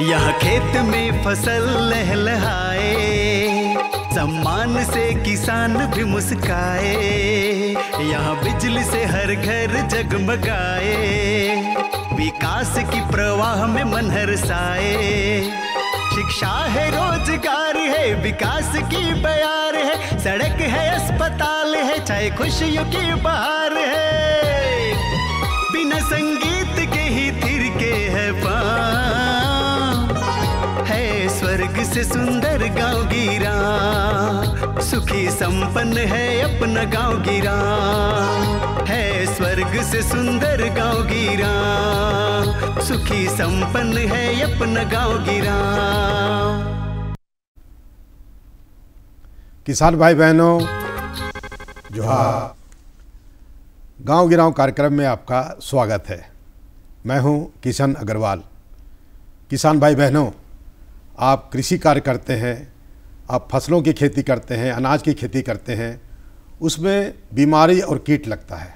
यह खेत में फसल लहलहाए सम्मान से किसान भी मुस्काए यहाँ बिजली से हर घर जगमगाए विकास की प्रवाह में मन हर साए शिक्षा है रोजगार है विकास की बयार है सड़क है अस्पताल है चाहे खुशियों की बहार है बिना संगीत के ही थिर के है पान स्वर्ग से सुंदर गाँव गिरा सुखी संपन्न है अपना गाँव गिरा है स्वर्ग से सुंदर गाँव गिरा सुखी संपन्न है अपना गाँव गिरा किसान भाई बहनों जो हाँ गाँव गिराव कार्यक्रम में आपका स्वागत है मैं हूं किशन अग्रवाल किसान भाई बहनों आप कृषि कार्य करते हैं आप फसलों की खेती करते हैं अनाज की खेती करते हैं उसमें बीमारी और कीट लगता है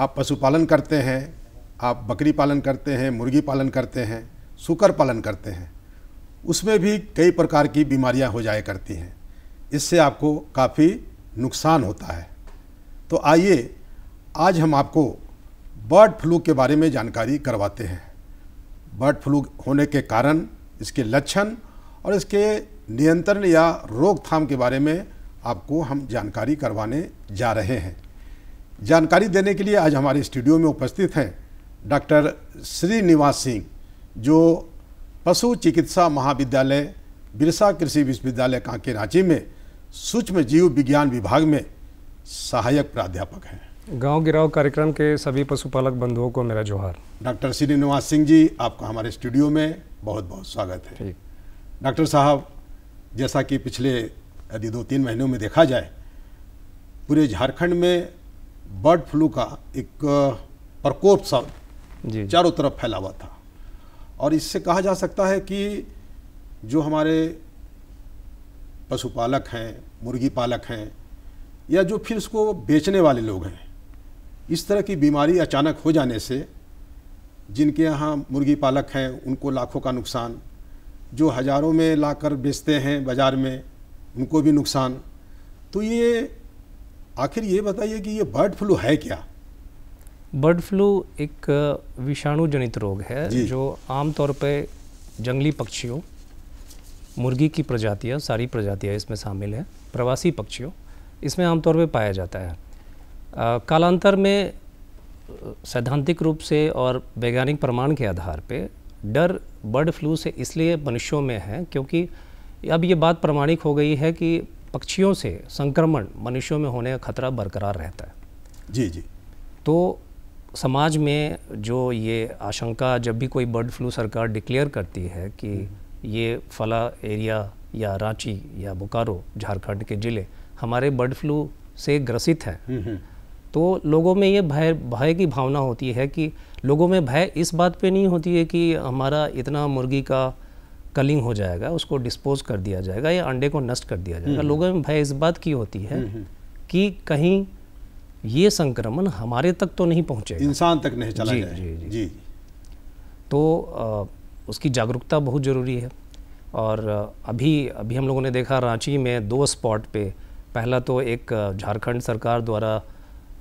आप पशुपालन करते हैं आप बकरी पालन करते हैं मुर्गी पालन करते हैं सुकर पालन करते हैं उसमें भी कई प्रकार की बीमारियां हो जाया करती हैं इससे आपको काफ़ी नुकसान होता है तो आइए आज हम आपको बर्ड फ्लू के बारे में जानकारी करवाते हैं बर्ड फ्लू होने के कारण इसके लक्षण और इसके नियंत्रण या रोकथाम के बारे में आपको हम जानकारी करवाने जा रहे हैं जानकारी देने के लिए आज हमारे स्टूडियो में उपस्थित हैं डॉक्टर श्रीनिवास सिंह जो पशु चिकित्सा महाविद्यालय बिरसा कृषि विश्वविद्यालय कांके रांची में सूक्ष्म जीव विज्ञान विभाग में सहायक प्राध्यापक हैं गांव गिराव कार्यक्रम के सभी पशुपालक बंधुओं को मेरा जोहार डॉक्टर श्रीनिवास सिंह जी आपका हमारे स्टूडियो में बहुत बहुत स्वागत है डॉक्टर साहब जैसा कि पिछले यदि दो तीन महीनों में देखा जाए पूरे झारखंड में बर्ड फ्लू का एक प्रकोप सब चारों तरफ फैला हुआ था और इससे कहा जा सकता है कि जो हमारे पशुपालक हैं मुर्गी पालक हैं या जो फिर उसको बेचने वाले लोग हैं इस तरह की बीमारी अचानक हो जाने से जिनके यहाँ मुर्गी पालक हैं उनको लाखों का नुकसान जो हज़ारों में लाकर बेचते हैं बाज़ार में उनको भी नुकसान तो ये आखिर ये बताइए कि ये बर्ड फ्लू है क्या बर्ड फ्लू एक विषाणु जनित रोग है जो आमतौर पर जंगली पक्षियों मुर्गी की प्रजातियाँ सारी प्रजातियाँ इसमें शामिल हैं प्रवासी पक्षियों इसमें आमतौर पर पाया जाता है कालांतर में सैद्धांतिक रूप से और वैज्ञानिक प्रमाण के आधार पे डर बर्ड फ्लू से इसलिए मनुष्यों में है क्योंकि अब ये बात प्रमाणिक हो गई है कि पक्षियों से संक्रमण मनुष्यों में होने का खतरा बरकरार रहता है जी जी तो समाज में जो ये आशंका जब भी कोई बर्ड फ्लू सरकार डिक्लेयर करती है कि ये फला एरिया या रांची या बोकारो झारखंड के ज़िले हमारे बर्ड फ्लू से ग्रसित हैं हम्म, हम्म। तो लोगों में ये भय भय की भावना होती है कि लोगों में भय इस बात पे नहीं होती है कि हमारा इतना मुर्गी का कलिंग हो जाएगा उसको डिस्पोज कर दिया जाएगा या अंडे को नष्ट कर दिया जाएगा हम्म। लोगों में भय इस बात की होती है हम्म, हम्म। कि कहीं ये संक्रमण हमारे तक तो नहीं पहुँचे इंसान तक नहीं चला जी, जाए। जी, जी, जी तो आ, उसकी जागरूकता बहुत ज़रूरी है और अभी अभी हम लोगों ने देखा रांची में दो स्पॉट पे पहला तो एक झारखंड सरकार द्वारा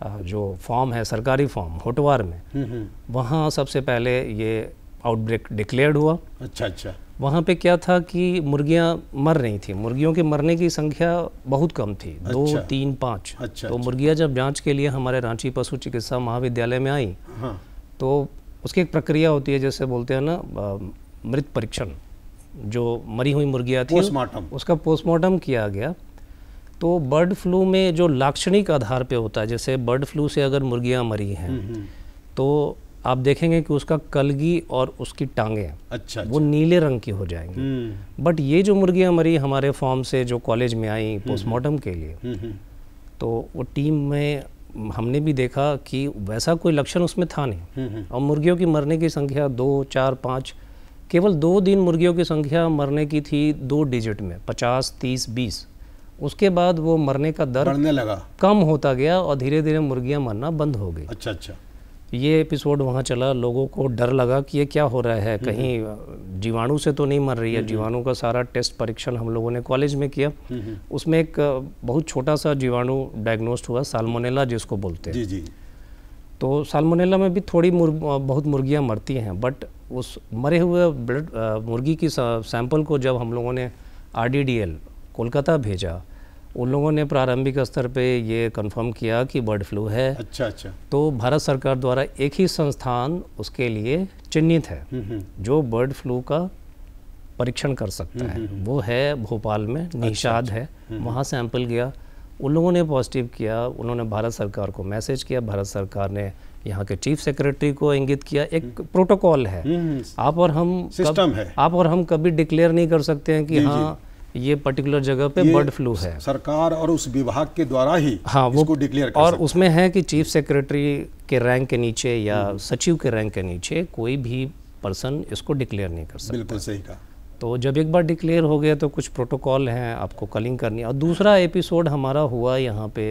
जो फॉर्म है सरकारी फॉर्म होटवार में हम्म, हम्म। वहाँ सबसे पहले ये आउटब्रेक डिक्लेयर्ड हुआ अच्छा अच्छा वहाँ पे क्या था कि मुर्गियाँ मर रही थी मुर्गियों के मरने की संख्या बहुत कम थी अच्छा, दो तीन पाँच अच्छा, तो अच्छा, मुर्गियाँ जब जांच के लिए हमारे रांची पशु चिकित्सा महाविद्यालय में आई हाँ, तो उसकी एक प्रक्रिया होती है जैसे बोलते हैं ना मृत परीक्षण जो मरी हुई मुर्गियाँ थी उसका पोस्टमार्टम किया गया तो बर्ड फ्लू में जो लाक्षणिक आधार पे होता है जैसे बर्ड फ्लू से अगर मुर्गियाँ मरी हैं हम्म, हम्म। तो आप देखेंगे कि उसका कलगी और उसकी टांगें अच्छा, वो अच्छा। नीले रंग की हो जाएंगी हम्म। बट ये जो मुर्गियाँ मरी हमारे फॉर्म से जो कॉलेज में आई पोस्टमार्टम के लिए तो वो टीम में हमने भी देखा कि वैसा कोई लक्षण उसमें था नहीं और मुर्गियों की मरने की संख्या दो चार पाँच केवल दो दिन मुर्गियों की संख्या मरने की थी दो डिजिट में पचास तीस बीस उसके बाद वो मरने का दर लगा कम होता गया और धीरे धीरे मुर्गियाँ मरना बंद हो गई अच्छा अच्छा ये एपिसोड वहाँ चला लोगों को डर लगा कि ये क्या हो रहा है हम्म, कहीं हम्म। जीवाणु से तो नहीं मर रही है हम्म, जीवाणु का सारा टेस्ट परीक्षण हम लोगों ने कॉलेज में किया उसमें एक बहुत छोटा सा जीवाणु डायग्नोस्ट हुआ साल्मोनेला जिसको बोलते हैं जी जी तो साल्मोनेला में भी थोड़ी मुर, बहुत मुर्गियाँ मरती हैं बट उस मरे हुए ब्लड मुर्गी की सैंपल को जब हम लोगों ने आर कोलकाता भेजा उन लोगों ने प्रारंभिक स्तर पे ये कंफर्म किया कि बर्ड फ्लू है अच्छा अच्छा तो भारत सरकार द्वारा एक ही संस्थान उसके लिए चिन्हित है हम्म, हम्म। जो बर्ड फ्लू का परीक्षण कर सकता हम्म, है वो है भोपाल में अच्छा, निषाद अच्छा, है वहाँ सैंपल गया उन लोगों ने पॉजिटिव किया उन्होंने भारत सरकार को मैसेज किया भारत सरकार ने यहाँ के चीफ सेक्रेटरी को इंगित किया एक प्रोटोकॉल है आप और हम सिस्टम है आप और हम कभी डिक्लेयर नहीं कर सकते हैं कि हाँ ये पर्टिकुलर जगह पे बर्ड फ्लू है सरकार और उस विभाग के द्वारा ही हाँ वो डिक्लेयर और उसमें है कि चीफ सेक्रेटरी के रैंक के नीचे या हम्म। सचिव के रैंक के नीचे कोई भी पर्सन इसको डिक्लेयर नहीं कर सकता बिल्कुल सही कहा तो जब एक बार डिक्लेयर हो गया तो कुछ प्रोटोकॉल हैं आपको कलिंग करनी और दूसरा एपिसोड हमारा हुआ यहाँ पे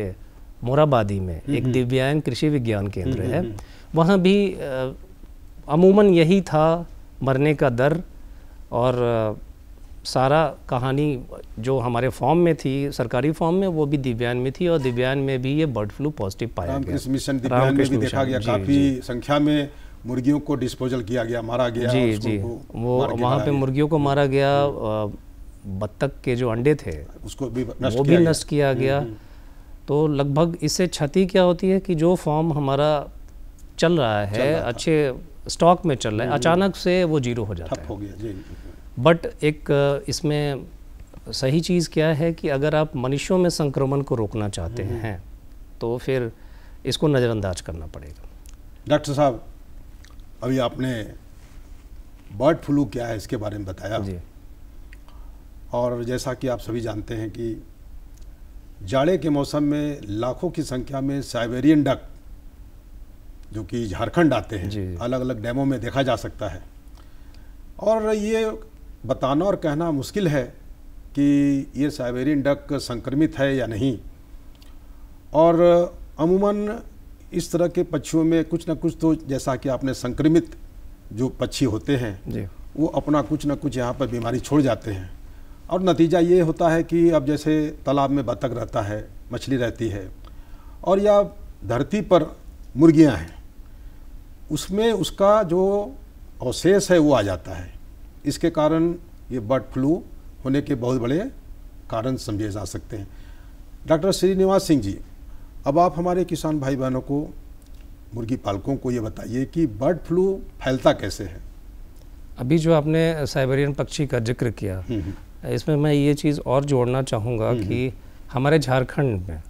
मोराबादी में एक हम्म। दिव्यांग कृषि विज्ञान केंद्र हम्म, है वहाँ भी अमूमन यही था मरने का दर और सारा कहानी जो हमारे फॉर्म में थी सरकारी फॉर्म में वो भी दिव्यान में थी और दिव्यान में भी ये बर्ड फ्लू पॉजिटिव पाया गया इस मिशन दिव्यान में भी देखा गया काफ़ी संख्या में मुर्गियों को डिस्पोजल किया गया मारा गया जी जी वो वहाँ पे मुर्गियों को मारा गया बत्तख के जो अंडे थे उसको भी वो भी नष्ट किया हम्म, गया हम्म। तो लगभग इससे क्षति क्या होती है कि जो फॉर्म हमारा चल रहा है अच्छे स्टॉक में चल रहे हैं हम्म, अचानक से वो जीरो हो जाता है हो गया जी बट एक uh, इसमें सही चीज़ क्या है कि अगर आप मनुष्यों में संक्रमण को रोकना चाहते हम्म। हैं तो फिर इसको नज़रअंदाज करना पड़ेगा डॉक्टर साहब अभी आपने बर्ड फ्लू क्या है इसके बारे में बताया जी और जैसा कि आप सभी जानते हैं कि जाड़े के मौसम में लाखों की संख्या में साइबेरियन डक जो कि झारखंड आते हैं अलग अलग डैमों में देखा जा सकता है और ये बताना और कहना मुश्किल है कि ये साइबेरियन डक संक्रमित है या नहीं और अमूमन इस तरह के पक्षियों में कुछ ना कुछ तो जैसा कि आपने संक्रमित जो पक्षी होते हैं वो अपना कुछ ना कुछ यहाँ पर बीमारी छोड़ जाते हैं और नतीजा ये होता है कि अब जैसे तालाब में बतख रहता है मछली रहती है और या धरती पर मुर्गियाँ हैं उसमें उसका जो अवशेष है वो आ जाता है इसके कारण ये बर्ड फ्लू होने के बहुत बड़े कारण समझे जा सकते हैं डॉक्टर श्रीनिवास सिंह जी अब आप हमारे किसान भाई बहनों को मुर्गी पालकों को ये बताइए कि बर्ड फ्लू फैलता कैसे है अभी जो आपने साइबेरियन पक्षी का जिक्र किया हम्म, हम्म। इसमें मैं ये चीज़ और जोड़ना चाहूँगा हम्म, कि हमारे झारखंड में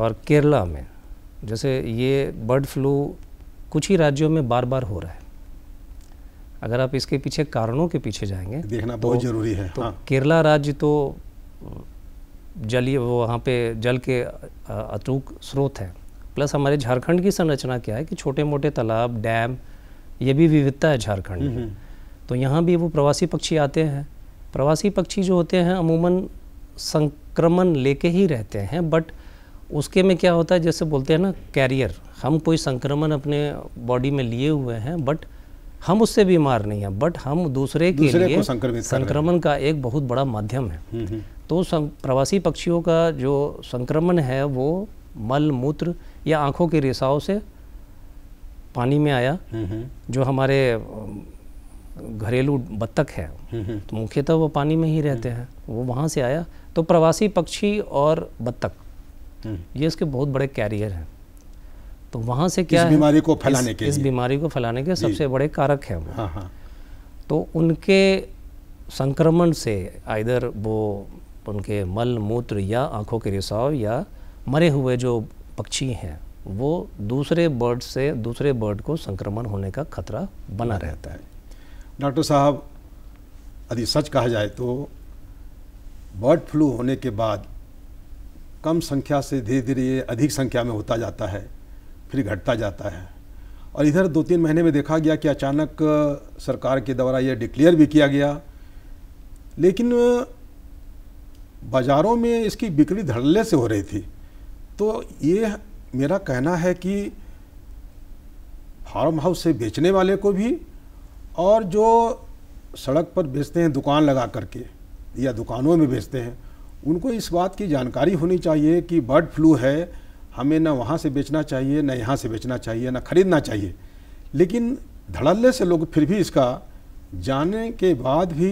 और केरला में जैसे ये बर्ड फ्लू कुछ ही राज्यों में बार बार हो रहा है अगर आप इसके पीछे कारणों के पीछे जाएंगे देखना तो, बहुत जरूरी है तो हाँ। केरला राज्य तो जलीय वो वहाँ पे जल के अचूक स्रोत हैं प्लस हमारे झारखंड की संरचना क्या है कि छोटे मोटे तालाब डैम ये भी विविधता है झारखंड में तो यहाँ भी वो प्रवासी पक्षी आते हैं प्रवासी पक्षी जो होते हैं अमूमन संक्रमण लेके ही रहते हैं बट उसके में क्या होता है जैसे बोलते हैं ना कैरियर हम कोई संक्रमण अपने बॉडी में लिए हुए हैं बट हम उससे बीमार नहीं हैं बट हम दूसरे, दूसरे के लिए संक्रमण का एक बहुत बड़ा माध्यम है हम्म, हम्म। तो प्रवासी पक्षियों का जो संक्रमण है वो मल मूत्र या आंखों के रिसाव से पानी में आया हम्म, जो हमारे घरेलू बत्तख है तो मुख्यतः वो पानी में ही रहते हैं वो वहाँ से आया तो प्रवासी पक्षी और बत्तख ये इसके बहुत बड़े कैरियर हैं तो वहाँ से क्या इस बीमारी को फैलाने के इस बीमारी को फैलाने के सबसे बड़े कारक हैं वो हाँ, हाँ। तो उनके संक्रमण से आइधर वो उनके मल मूत्र या आँखों के रिसाव या मरे हुए जो पक्षी हैं वो दूसरे बर्ड से दूसरे बर्ड को संक्रमण होने का खतरा बना रहता है डॉक्टर साहब यदि सच कहा जाए तो बर्ड फ्लू होने के बाद कम संख्या से धीरे धीरे ये अधिक संख्या में होता जाता है फिर घटता जाता है और इधर दो तीन महीने में देखा गया कि अचानक सरकार के द्वारा यह डिक्लेयर भी किया गया लेकिन बाज़ारों में इसकी बिक्री धड़ल्ले से हो रही थी तो ये मेरा कहना है कि फार्म हाउस से बेचने वाले को भी और जो सड़क पर बेचते हैं दुकान लगा करके या दुकानों में बेचते हैं उनको इस बात की जानकारी होनी चाहिए कि बर्ड फ्लू है हमें ना वहाँ से बेचना चाहिए ना यहाँ से बेचना चाहिए ना ख़रीदना चाहिए लेकिन धड़ल्ले से लोग फिर भी इसका जाने के बाद भी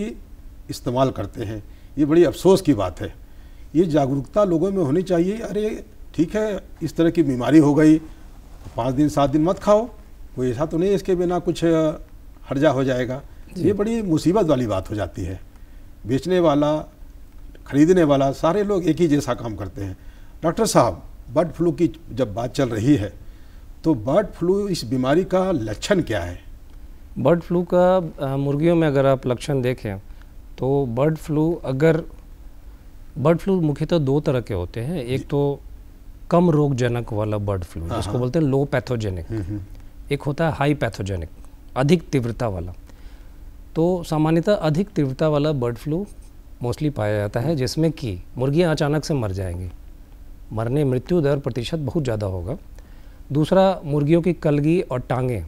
इस्तेमाल करते हैं ये बड़ी अफसोस की बात है ये जागरूकता लोगों में होनी चाहिए अरे ठीक है इस तरह की बीमारी हो गई पाँच दिन सात दिन मत खाओ कोई ऐसा तो नहीं इसके बिना कुछ हर्जा हो जाएगा ये बड़ी मुसीबत वाली बात हो जाती है बेचने वाला खरीदने वाला सारे लोग एक ही जैसा काम करते हैं डॉक्टर साहब बर्ड फ्लू की जब बात चल रही है तो बर्ड फ्लू इस बीमारी का लक्षण क्या है बर्ड फ्लू का मुर्गियों में अगर आप लक्षण देखें तो बर्ड फ्लू अगर बर्ड फ्लू मुख्यतः तो दो तरह के होते हैं एक तो कम रोगजनक वाला बर्ड फ्लू हाँ, जिसको हाँ। बोलते हैं लो पैथोजेनिक हम्म, हम्म। एक होता है हाई पैथोजेनिक अधिक तीव्रता वाला तो सामान्यतः अधिक तीव्रता वाला बर्ड फ्लू मोस्टली पाया जाता है हम्म। जिसमें कि मुर्गियाँ अचानक से मर जाएंगी मरने मृत्यु दर प्रतिशत बहुत ज़्यादा होगा दूसरा मुर्गियों की कलगी और टांगें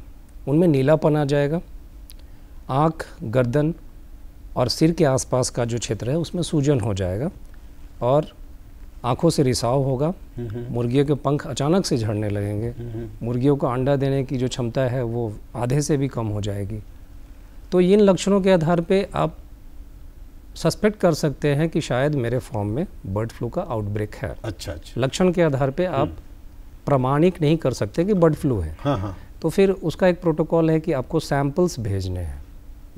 उनमें नीलापन आ जाएगा आँख गर्दन और सिर के आसपास का जो क्षेत्र है उसमें सूजन हो जाएगा और आँखों से रिसाव होगा हम्म, हम्म। मुर्गियों के पंख अचानक से झड़ने लगेंगे हम्म, मुर्गियों को अंडा देने की जो क्षमता है वो आधे से भी कम हो जाएगी तो इन लक्षणों के आधार पे आप सस्पेक्ट कर सकते हैं कि शायद मेरे फॉर्म में बर्ड फ्लू का आउटब्रेक है अच्छा अच्छा लक्षण के आधार पे आप हम्म। प्रमाणिक नहीं कर सकते कि बर्ड फ्लू है हाँ हाँ तो फिर उसका एक प्रोटोकॉल है कि आपको सैंपल्स भेजने हैं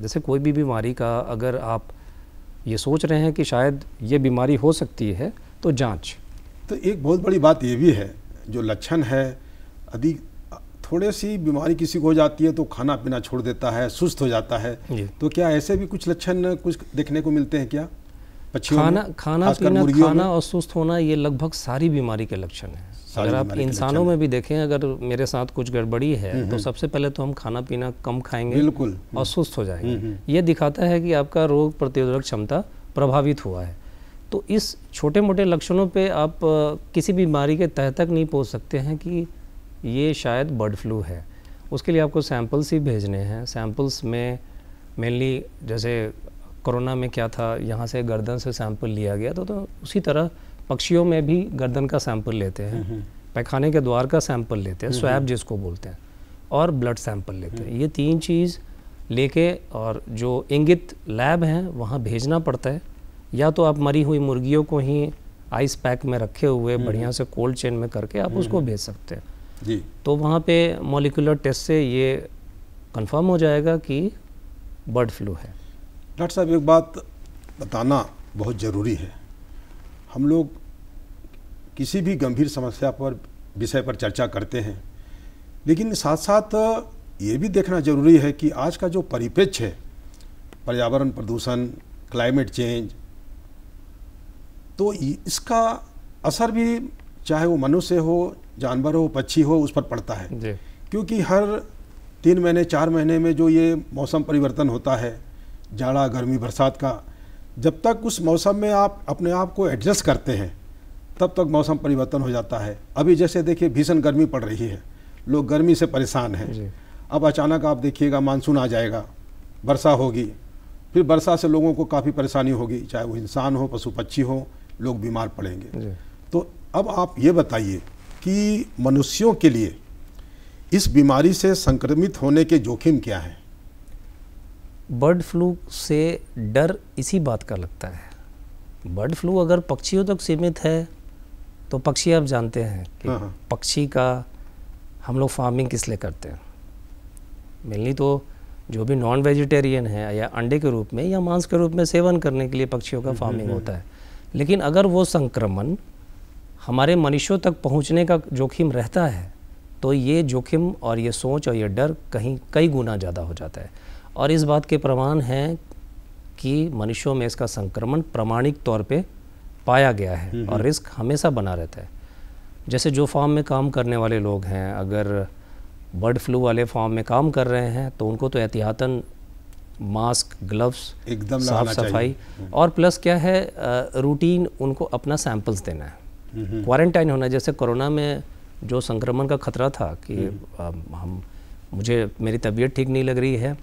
जैसे कोई भी बीमारी का अगर आप ये सोच रहे हैं कि शायद ये बीमारी हो सकती है तो जाँच तो एक बहुत बड़ी बात ये भी है जो लक्षण है अधिक थोड़े सी बीमारी किसी को हो जाती है तो खाना पीना छोड़ देता है सुस्त हो जाता है तो क्या ऐसे भी कुछ लक्षण कुछ देखने को मिलते हैं क्या खाना खाना पीना खाना और सुस्त होना ये लगभग सारी बीमारी के लक्षण है अगर आप इंसानों में भी देखें अगर मेरे साथ कुछ गड़बड़ी है हम्म, तो हम्म। सबसे पहले तो हम खाना पीना कम खाएंगे बिल्कुल हम्म। और सुस्त हो जाएंगे ये दिखाता है कि आपका रोग प्रतिरोधक क्षमता प्रभावित हुआ है तो इस छोटे मोटे लक्षणों पे आप किसी बीमारी के तह तक नहीं पहुंच सकते हैं कि ये शायद बर्ड फ्लू है उसके लिए आपको सैम्पल्स ही भेजने हैं सैंपल्स में मेनली जैसे कोरोना में क्या था यहाँ से गर्दन से सैंपल लिया गया तो, तो उसी तरह पक्षियों में भी गर्दन का सैंपल लेते हैं हम्म, हम्म। पैखाने के द्वार का सैंपल लेते हैं हम्म, स्वैब जिसको बोलते हैं और ब्लड सैंपल लेते हैं ये तीन चीज़ लेके और जो इंगित लैब हैं वहाँ भेजना पड़ता है या तो आप मरी हुई मुर्गियों को ही आइस पैक में रखे हुए बढ़िया से कोल्ड चेन में करके आप उसको भेज सकते हैं जी तो वहाँ पे मोलिकुलर टेस्ट से ये कंफर्म हो जाएगा कि बर्ड फ्लू है डॉक्टर साहब एक बात बताना बहुत ज़रूरी है हम लोग किसी भी गंभीर समस्या पर विषय पर चर्चा करते हैं लेकिन साथ साथ ये भी देखना ज़रूरी है कि आज का जो परिप्रेक्ष्य है पर्यावरण प्रदूषण क्लाइमेट चेंज तो इसका असर भी चाहे वो मनुष्य हो जानवर हो पक्षी हो उस पर पड़ता है क्योंकि हर तीन महीने चार महीने में जो ये मौसम परिवर्तन होता है जाड़ा गर्मी बरसात का जब तक उस मौसम में आप अपने आप को एडजस्ट करते हैं तब तक मौसम परिवर्तन हो जाता है अभी जैसे देखिए भीषण गर्मी पड़ रही है लोग गर्मी से परेशान हैं अब अचानक आप देखिएगा मानसून आ जाएगा वर्षा होगी फिर वर्षा से लोगों को काफ़ी परेशानी होगी चाहे वो इंसान हो पशु पक्षी हो लोग बीमार पड़ेंगे तो अब आप ये बताइए कि मनुष्यों के लिए इस बीमारी से संक्रमित होने के जोखिम क्या है बर्ड फ्लू से डर इसी बात का लगता है बर्ड फ्लू अगर पक्षियों तक सीमित है तो पक्षी आप जानते हैं कि हाँ, हाँ। पक्षी का हम लोग फार्मिंग किस लिए करते हैं मेनली तो जो भी नॉन वेजिटेरियन है या अंडे के रूप में या मांस के रूप में सेवन करने के लिए पक्षियों का हम्म, हम्म, फार्मिंग हम्म। होता है लेकिन अगर वो संक्रमण हमारे मनुष्यों तक पहुंचने का जोखिम रहता है तो ये जोखिम और ये सोच और ये डर कहीं कई गुना ज़्यादा हो जाता है और इस बात के प्रमाण हैं कि मनुष्यों में इसका संक्रमण प्रमाणिक तौर पे पाया गया है और रिस्क हमेशा बना रहता है जैसे जो फार्म में काम करने वाले लोग हैं अगर बर्ड फ्लू वाले फार्म में काम कर रहे हैं तो उनको तो एहतियातन मास्क ग्लव्स एकदम साफ सफाई हम्म। और प्लस क्या है रूटीन उनको अपना सैंपल्स देना है क्वारंटाइन होना जैसे कोरोना में जो संक्रमण का खतरा था कि हम्म। हम मुझे मेरी तबीयत ठीक नहीं लग रही है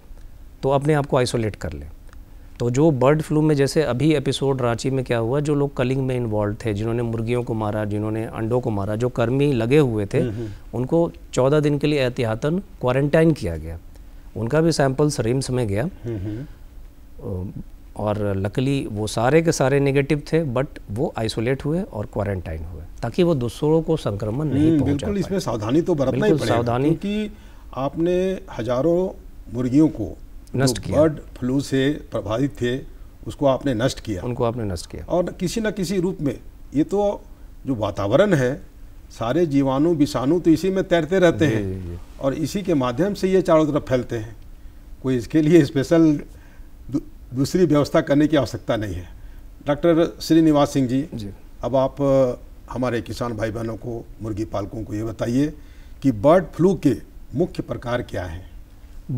तो अपने आप को आइसोलेट कर लें तो जो बर्ड फ्लू में जैसे अभी एपिसोड रांची में क्या हुआ जो लोग कलिंग में इन्वॉल्व थे जिन्होंने मुर्गियों को मारा जिन्होंने अंडों को मारा जो कर्मी लगे हुए थे उनको चौदह दिन के लिए एहतियातन क्वारंटाइन किया गया उनका भी सैंपल्स रिम्स में गया और लकली वो सारे के सारे नेगेटिव थे बट वो आइसोलेट हुए और क्वारंटाइन हुए ताकि वो दूसरों को संक्रमण नहीं हम्म, पहुंचा बिल्कुल इसमें सावधानी तो बरतना ही पड़ेगा सावधानी क्योंकि आपने हजारों मुर्गियों को नष्ट किया बर्ड फ्लू से प्रभावित थे उसको आपने नष्ट किया उनको आपने नष्ट किया और किसी न किसी रूप में ये तो जो वातावरण है सारे जीवाणु विषाणु तो इसी में तैरते रहते हैं और इसी के माध्यम से ये चारों तरफ फैलते हैं कोई इसके लिए स्पेशल दूसरी व्यवस्था करने की आवश्यकता नहीं है डॉक्टर श्रीनिवास सिंह जी, जी अब आप हमारे किसान भाई बहनों को मुर्गी पालकों को ये बताइए कि बर्ड फ्लू के मुख्य प्रकार क्या हैं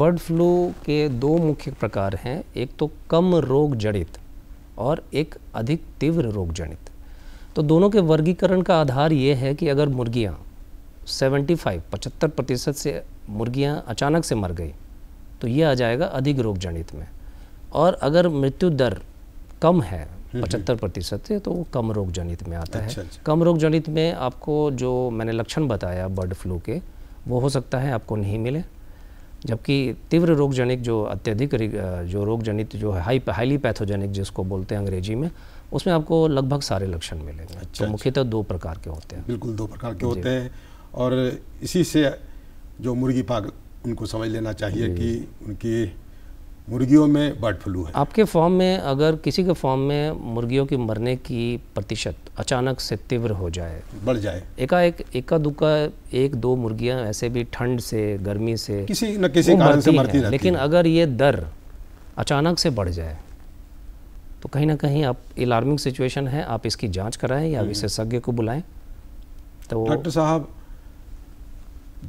बर्ड फ्लू के दो मुख्य प्रकार हैं एक तो कम रोग जड़ित और एक अधिक तीव्र रोग जड़ित तो दोनों के वर्गीकरण का आधार ये है कि अगर मुर्गियाँ 75 पचहत्तर प्रतिशत से मुर्गियाँ अचानक से मर गई तो ये आ जाएगा अधिक रोग जनित में और अगर मृत्यु दर कम है हम्म, हम्म। पचहत्तर प्रतिशत तो वो कम रोग जनित में आता अच्छा, है अच्छा। कम रोग जनित में आपको जो मैंने लक्षण बताया बर्ड फ्लू के वो हो सकता है आपको नहीं मिले जबकि तीव्र रोग जनित जो अत्यधिक जो रोग जनित जो है हाई हाईली पैथोजेनिक जिसको बोलते हैं अंग्रेजी में उसमें आपको लगभग सारे लक्षण मिलेंगे अच्छा, तो अच्छा। मुख्यतः दो प्रकार के होते हैं बिल्कुल दो प्रकार के होते हैं और इसी से जो मुर्गी पाग उनको समझ लेना चाहिए कि उनकी मुर्गियों में बर्ड फ्लू है आपके फॉर्म में अगर किसी के फॉर्म में मुर्गियों की मरने की प्रतिशत अचानक से तीव्र हो जाए बढ़ जाए एकाएक एका दुक्का एक दो मुर्गियां ऐसे भी ठंड से गर्मी से किसी न किसी कारण से मरती है, लेकिन अगर ये दर अचानक से बढ़ जाए तो कहीं ना कहीं आप अलार्मिंग सिचुएशन है आप इसकी जाँच कराएँ या हम्म। विशेषज्ञ को बुलाएँ तो डॉक्टर साहब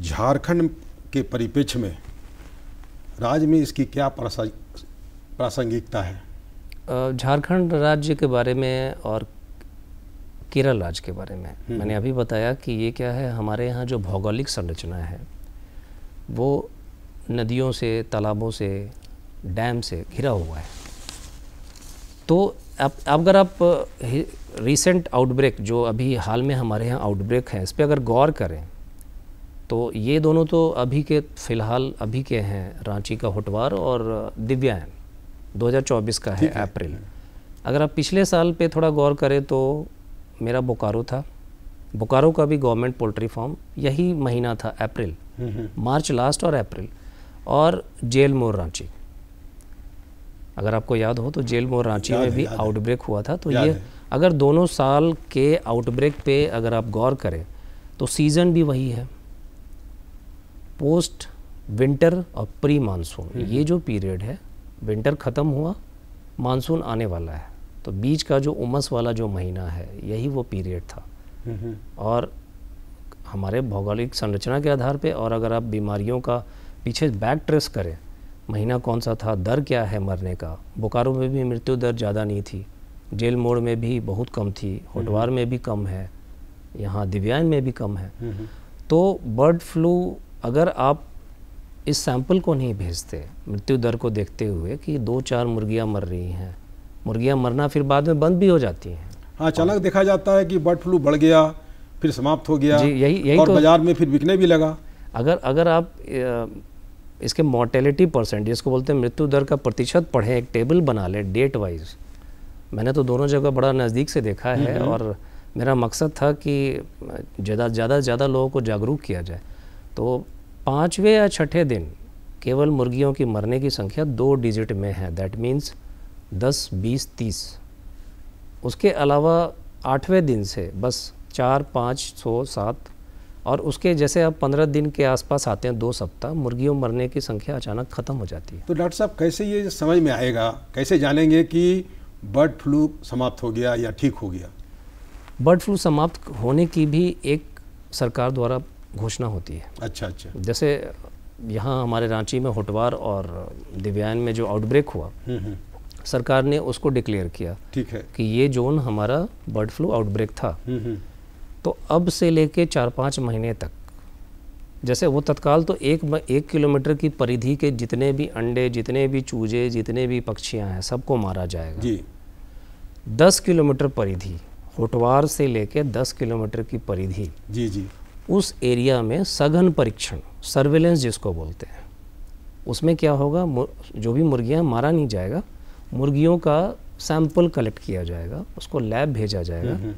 झारखंड के परिपेक्ष में राज्य में इसकी क्या प्रासंगिकता है झारखंड राज्य के बारे में और केरल राज्य के बारे में हम्म। मैंने अभी बताया कि ये क्या है हमारे यहाँ जो भौगोलिक संरचना है वो नदियों से तालाबों से डैम से घिरा हुआ है तो अब अगर आप रिसेंट आउटब्रेक जो अभी हाल में हमारे यहाँ आउटब्रेक है इस पर अगर गौर करें तो ये दोनों तो अभी के फ़िलहाल अभी के हैं रांची का होटवार और दिव्यायन 2024 का है अप्रैल अगर आप पिछले साल पे थोड़ा गौर करें तो मेरा बोकारो था बोकारो का भी गवर्नमेंट पोल्ट्री फार्म यही महीना था अप्रैल हम्म, हम्म। मार्च लास्ट और अप्रैल और जेल मोर रांची अगर आपको याद हो तो जेल मोर रांची में भी आउटब्रेक हुआ था तो ये अगर दोनों साल के आउटब्रेक पे अगर आप गौर करें तो सीज़न भी वही है पोस्ट विंटर और प्री हम्म। मानसून ये जो पीरियड है विंटर ख़त्म हुआ मानसून आने वाला है तो बीच का जो उमस वाला जो महीना है यही वो पीरियड था और हमारे भौगोलिक संरचना के आधार पे और अगर आप बीमारियों का पीछे बैक ट्रेस करें महीना कौन सा था दर क्या है मरने का बोकारो में भी मृत्यु दर ज़्यादा नहीं थी जेल मोड़ में भी बहुत कम थी होटवार में भी कम है यहाँ दिव्यांग में भी कम है तो बर्ड फ्लू अगर आप इस सैंपल को नहीं भेजते मृत्यु दर को देखते हुए कि दो चार मुर्गियाँ मर रही हैं मुर्गियाँ मरना फिर बाद में बंद भी हो जाती हैं हाँ अचानक देखा जाता है कि बर्ड फ्लू बढ़ गया फिर समाप्त हो गया यही यही और तो, बाजार में फिर बिकने भी लगा अगर अगर आप इसके मोर्टेलिटी परसेंट जिसको बोलते हैं मृत्यु दर का प्रतिशत पढ़ें एक टेबल बना लें डेट वाइज मैंने तो दोनों जगह बड़ा नज़दीक से देखा है और मेरा मकसद था कि ज़्यादा ज़्यादा ज़्यादा लोगों को जागरूक किया जाए तो पाँचवें या छठे दिन केवल मुर्गियों की मरने की संख्या दो डिजिट में है दैट मीन्स दस बीस तीस उसके अलावा आठवें दिन से बस चार पाँच सौ सात और उसके जैसे आप पंद्रह दिन के आसपास आते हैं दो सप्ताह मुर्गियों मरने की संख्या अचानक ख़त्म हो जाती है तो डॉक्टर साहब कैसे ये समझ में आएगा कैसे जानेंगे कि बर्ड फ्लू समाप्त हो गया या ठीक हो गया बर्ड फ्लू समाप्त होने की भी एक सरकार द्वारा घोषणा होती है अच्छा अच्छा जैसे यहाँ हमारे रांची में होटवार और दिव्यान में जो आउटब्रेक हुआ हम्म, हम्म। सरकार ने उसको डिक्लेयर किया ठीक है कि ये जोन हमारा बर्ड फ्लू आउटब्रेक था हम्म, तो अब से लेके चार पाँच महीने तक जैसे वो तत्काल तो एक एक किलोमीटर की परिधि के जितने भी अंडे जितने भी चूजे जितने भी पक्षियाँ हैं सबको मारा जाएगा जी दस किलोमीटर परिधि होटवार से लेके दस किलोमीटर की परिधि जी जी उस एरिया में सघन परीक्षण सर्वेलेंस जिसको बोलते हैं उसमें क्या होगा जो भी मुर्गियाँ मारा नहीं जाएगा मुर्गियों का सैंपल कलेक्ट किया जाएगा उसको लैब भेजा जाएगा हम्म, हम्म।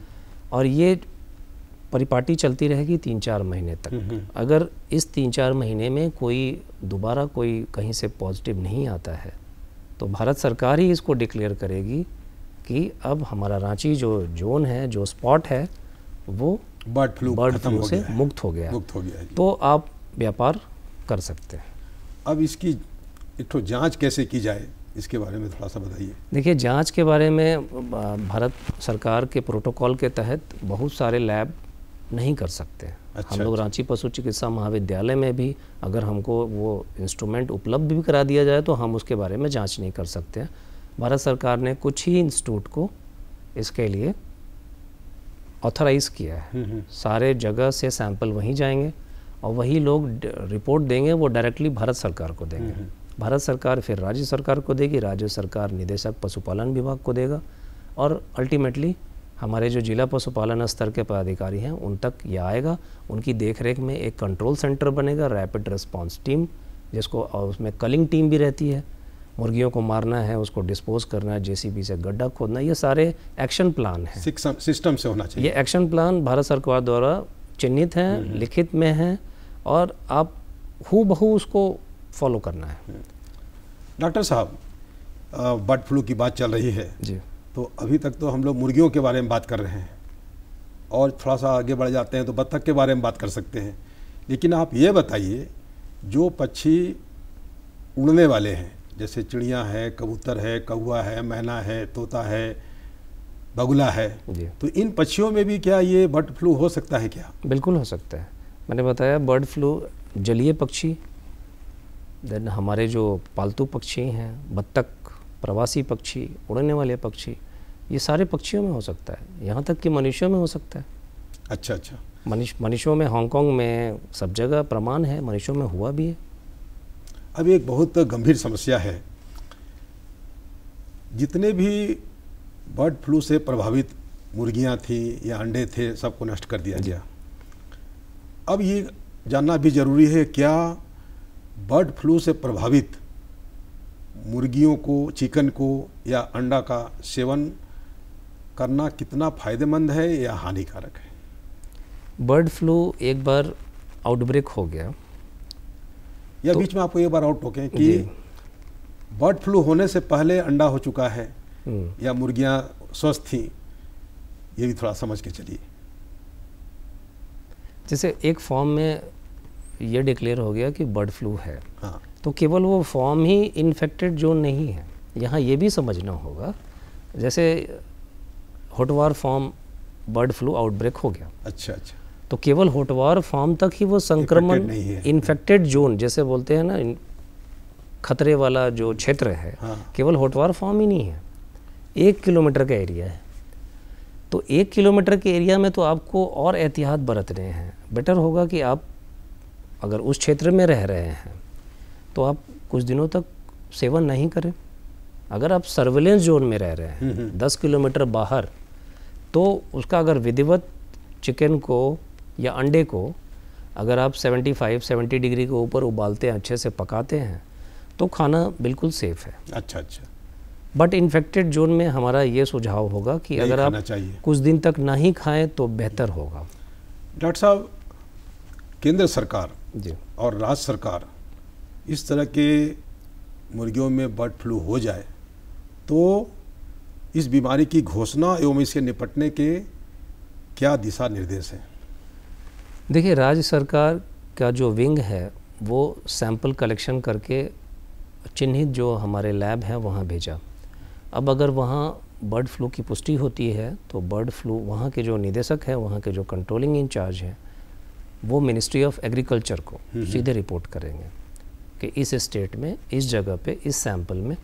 और ये परिपाटी चलती रहेगी तीन चार महीने तक हम्म, अगर इस तीन चार महीने में कोई दोबारा कोई कहीं से पॉजिटिव नहीं आता है तो भारत सरकार ही इसको डिक्लेयर करेगी कि अब हमारा रांची जो जोन है जो स्पॉट है वो बर्ड फ्लू बर्ड फ्लू से मुक्त हो गया मुक्त हो गया तो आप व्यापार कर सकते हैं अब इसकी इतो जांच जाँच कैसे की जाए इसके बारे में थोड़ा सा बताइए देखिए जांच के बारे में भारत सरकार के प्रोटोकॉल के तहत बहुत सारे लैब नहीं कर सकते अच्छा, हम लोग अच्छा। रांची पशु चिकित्सा महाविद्यालय में भी अगर हमको वो इंस्ट्रूमेंट उपलब्ध भी करा दिया जाए तो हम उसके बारे में जांच नहीं कर सकते भारत सरकार ने कुछ ही इंस्टीट्यूट को इसके लिए ऑथराइज़ किया है हम्म, हम्म। सारे जगह से सैंपल वहीं जाएंगे और वही लोग रिपोर्ट देंगे वो डायरेक्टली भारत सरकार को देंगे हम्म, भारत सरकार फिर राज्य सरकार को देगी राज्य सरकार निदेशक पशुपालन विभाग को देगा और अल्टीमेटली हमारे जो जिला पशुपालन स्तर के पदाधिकारी हैं उन तक यह आएगा उनकी देखरेख में एक कंट्रोल सेंटर बनेगा रैपिड रिस्पांस टीम जिसको उसमें कलिंग टीम भी रहती है मुर्गियों को मारना है उसको डिस्पोज करना है जेसीबी से गड्ढा खोदना ये सारे एक्शन प्लान है सिस्टम से होना चाहिए ये एक्शन प्लान भारत सरकार द्वारा चिन्हित हैं हम्म। लिखित में हैं और आप हु बहू उसको फॉलो करना है हम्म। डॉक्टर साहब बर्ड फ्लू की बात चल रही है जी तो अभी तक तो हम लोग मुर्गियों के बारे में बात कर रहे हैं और थोड़ा सा आगे बढ़ जाते हैं तो बत्तख के बारे में बात कर सकते हैं लेकिन आप ये बताइए जो पक्षी उड़ने वाले हैं जैसे चिड़िया है कबूतर है कौआ है मैना है तोता है बगुला है तो इन पक्षियों में भी क्या ये बर्ड फ्लू हो सकता है क्या बिल्कुल हो सकता है मैंने बताया बर्ड फ्लू जलीय पक्षी देन हमारे जो पालतू पक्षी हैं बत्तख प्रवासी पक्षी उड़ने वाले पक्षी ये सारे पक्षियों में हो सकता है यहाँ तक कि मनुष्यों में हो सकता है अच्छा अच्छा मनुष्य मनुष्यों में हांगकॉन्ग में सब जगह प्रमाण है मनुष्यों में हुआ भी है अब एक बहुत गंभीर समस्या है जितने भी बर्ड फ्लू से प्रभावित मुर्गियां थी या अंडे थे सबको नष्ट कर दिया गया अब ये जानना भी ज़रूरी है क्या बर्ड फ्लू से प्रभावित मुर्गियों को चिकन को या अंडा का सेवन करना कितना फ़ायदेमंद है या हानिकारक है बर्ड फ्लू एक बार आउटब्रेक हो गया या तो, बीच में आपको ये बार आउट होके कि बर्ड फ्लू होने से पहले अंडा हो चुका है हम्म। या मुर्गियां स्वस्थ थी ये भी थोड़ा समझ के चलिए जैसे एक फॉर्म में ये डिक्लेयर हो गया कि बर्ड फ्लू है हाँ। तो केवल वो फॉर्म ही इन्फेक्टेड जो नहीं है यहाँ ये भी समझना होगा जैसे Hotwar farm bird flu outbreak हो गया अच्छा अच्छा तो केवल होटवार फार्म तक ही वो संक्रमण इन्फेक्टेड जोन जैसे बोलते हैं ना खतरे वाला जो क्षेत्र है हाँ। केवल होटवार फार्म ही नहीं है एक किलोमीटर का एरिया है तो एक किलोमीटर के एरिया में तो आपको और एहतियात बरत रहे हैं बेटर होगा कि आप अगर उस क्षेत्र में रह रहे हैं तो आप कुछ दिनों तक सेवन नहीं करें अगर आप सर्वेलेंस जोन में रह रहे हैं हम्म, हम्म। दस किलोमीटर बाहर तो उसका अगर विधिवत चिकन को या अंडे को अगर आप 75 70 डिग्री के ऊपर उबालते हैं अच्छे से पकाते हैं तो खाना बिल्कुल सेफ़ है अच्छा अच्छा बट इन्फेक्टेड जोन में हमारा ये सुझाव होगा कि अगर आप चाहिए कुछ दिन तक ना ही खाएं तो बेहतर होगा डॉक्टर साहब केंद्र सरकार जी और राज्य सरकार इस तरह के मुर्गियों में बर्ड फ्लू हो जाए तो इस बीमारी की घोषणा एवं इससे निपटने के क्या दिशा निर्देश हैं देखिए राज्य सरकार का जो विंग है वो सैंपल कलेक्शन करके चिन्हित जो हमारे लैब हैं वहाँ भेजा अब अगर वहाँ बर्ड फ्लू की पुष्टि होती है तो बर्ड फ्लू वहाँ के जो निदेशक हैं वहाँ के जो कंट्रोलिंग इंचार्ज हैं वो मिनिस्ट्री ऑफ एग्रीकल्चर को हम्म, हम्म। सीधे रिपोर्ट करेंगे कि इस स्टेट में इस जगह पे इस सैंपल में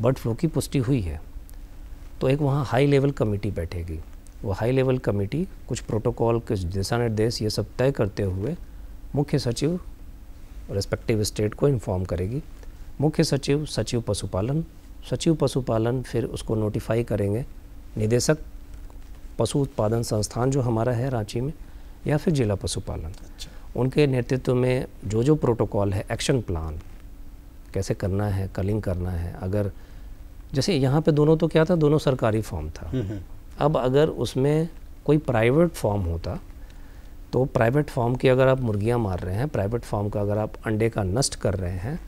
बर्ड फ्लू की पुष्टि हुई है तो एक वहाँ हाई लेवल कमेटी बैठेगी वो हाई लेवल कमेटी कुछ प्रोटोकॉल कुछ दिशा निर्देश ये सब तय करते हुए मुख्य सचिव रेस्पेक्टिव स्टेट को इन्फॉर्म करेगी मुख्य सचिव सचिव पशुपालन सचिव पशुपालन फिर उसको नोटिफाई करेंगे निदेशक पशु उत्पादन संस्थान जो हमारा है रांची में या फिर जिला पशुपालन अच्छा। उनके नेतृत्व में जो जो प्रोटोकॉल है एक्शन प्लान कैसे करना है कलिंग करना है अगर जैसे यहाँ पे दोनों तो क्या था दोनों सरकारी फॉर्म था हम्म, हम्म। अब अगर उसमें कोई प्राइवेट फॉर्म होता तो प्राइवेट फॉर्म की अगर आप मुर्गियां मार रहे हैं प्राइवेट फॉर्म का अगर आप अंडे का नष्ट कर रहे हैं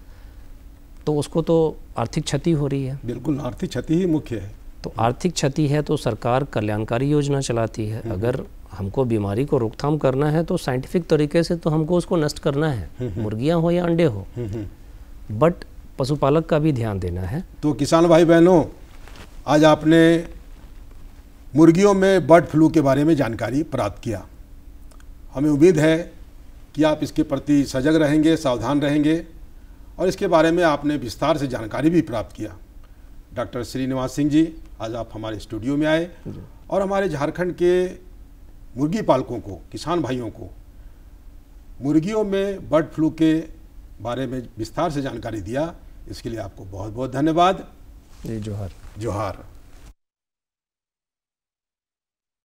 तो उसको तो आर्थिक क्षति हो रही है बिल्कुल आर्थिक क्षति ही मुख्य है तो आर्थिक क्षति है तो सरकार कल्याणकारी योजना चलाती है हम्म। अगर हमको बीमारी को रोकथाम करना है तो साइंटिफिक तरीके से तो हमको उसको नष्ट करना है हम्म, हम्म। मुर्गियां हो या अंडे हो बट पशुपालक का भी ध्यान देना है तो किसान भाई बहनों आज आपने मुर्गियों में बर्ड फ्लू के बारे में जानकारी प्राप्त किया हमें उम्मीद है कि आप इसके प्रति सजग रहेंगे सावधान रहेंगे और इसके बारे में आपने विस्तार से जानकारी भी प्राप्त किया डॉक्टर श्रीनिवास सिंह जी आज आप हमारे स्टूडियो में आए और हमारे झारखंड के मुर्गी पालकों को किसान भाइयों को मुर्गियों में बर्ड फ्लू के बारे में विस्तार से जानकारी दिया इसके लिए आपको बहुत बहुत धन्यवाद जोहार जोहार